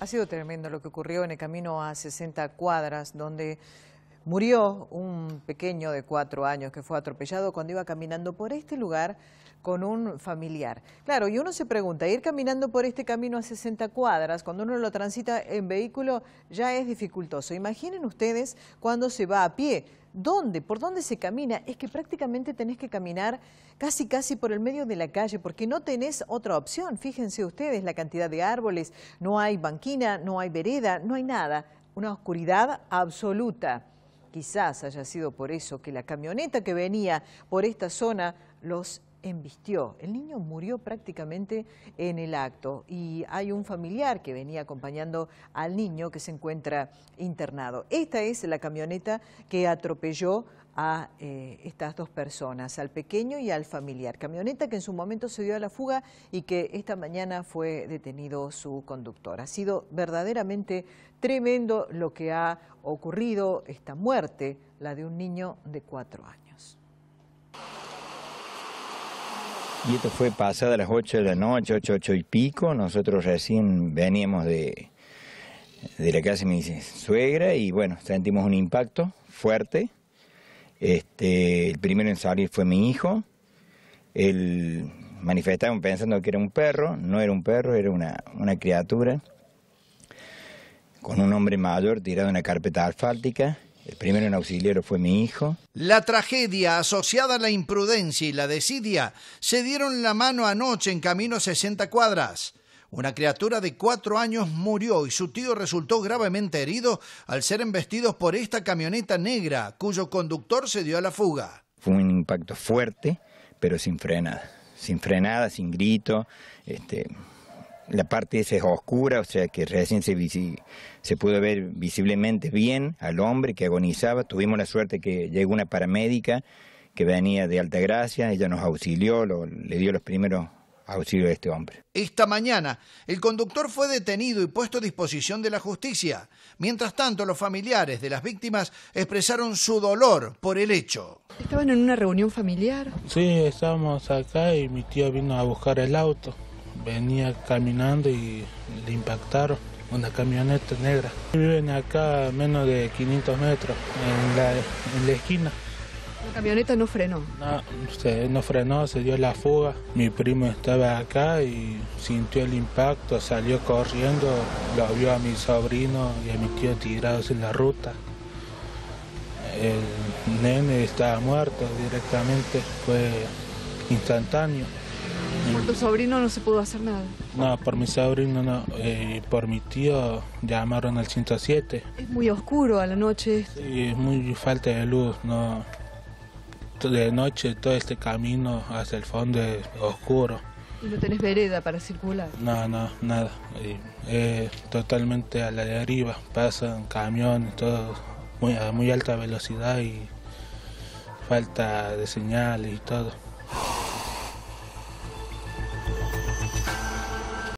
Ha sido tremendo lo que ocurrió en el camino a 60 cuadras, donde murió un pequeño de cuatro años que fue atropellado cuando iba caminando por este lugar con un familiar. Claro, y uno se pregunta, ir caminando por este camino a 60 cuadras, cuando uno lo transita en vehículo, ya es dificultoso. Imaginen ustedes cuando se va a pie, dónde, por dónde se camina, es que prácticamente tenés que caminar casi casi por el medio de la calle porque no tenés otra opción. Fíjense ustedes la cantidad de árboles, no hay banquina, no hay vereda, no hay nada, una oscuridad absoluta. Quizás haya sido por eso que la camioneta que venía por esta zona los embistió. El niño murió prácticamente en el acto y hay un familiar que venía acompañando al niño que se encuentra internado. Esta es la camioneta que atropelló a eh, estas dos personas, al pequeño y al familiar. Camioneta que en su momento se dio a la fuga y que esta mañana fue detenido su conductor. Ha sido verdaderamente tremendo lo que ha ocurrido, esta muerte, la de un niño de cuatro años. Y esto fue pasada las 8 de la noche, 8, 8 y pico. Nosotros recién veníamos de, la casa de mi suegra y bueno, sentimos un impacto fuerte. Este, el primero en salir fue mi hijo. Él manifestaron pensando que era un perro, no era un perro, era una, criatura con un hombre mayor tirado en una carpeta asfáltica el primero en auxiliar fue mi hijo. La tragedia asociada a la imprudencia y la desidia se dieron la mano anoche en camino 60 cuadras. Una criatura de cuatro años murió y su tío resultó gravemente herido al ser embestidos por esta camioneta negra, cuyo conductor se dio a la fuga. Fue un impacto fuerte, pero sin frenada. Sin frenada, sin grito. Este, la parte esa es oscura, o sea que recién se, se pudo ver visiblemente bien al hombre que agonizaba. Tuvimos la suerte que llegó una paramédica que venía de Alta Gracia, ella nos auxilió, le dio los primeros auxilios a este hombre. Esta mañana, el conductor fue detenido y puesto a disposición de la justicia. Mientras tanto, los familiares de las víctimas expresaron su dolor por el hecho. ¿Estaban en una reunión familiar? Sí, estábamos acá y mi tío vino a buscar el auto venía caminando y le impactaron una camioneta negra. Viven acá a menos de 500 metros, en la, esquina. La camioneta no frenó. No, no frenó, se dio la fuga. Mi primo estaba acá y sintió el impacto, salió corriendo, lo vio a mi sobrino y a mi tío tirados en la ruta. El nene estaba muerto directamente, fue instantáneo tu sobrino no se pudo hacer nada. No, por mi sobrino no. Eh, por mi tío llamaron al 107. Es muy oscuro a la noche. Sí, es muy falta de luz. No. De noche todo este camino hacia el fondo es oscuro. ¿Y no tenés vereda para circular? No, no, nada. Es eh, totalmente a la arriba, Pasan camiones, todo muy, a muy alta velocidad y falta de señal y todo.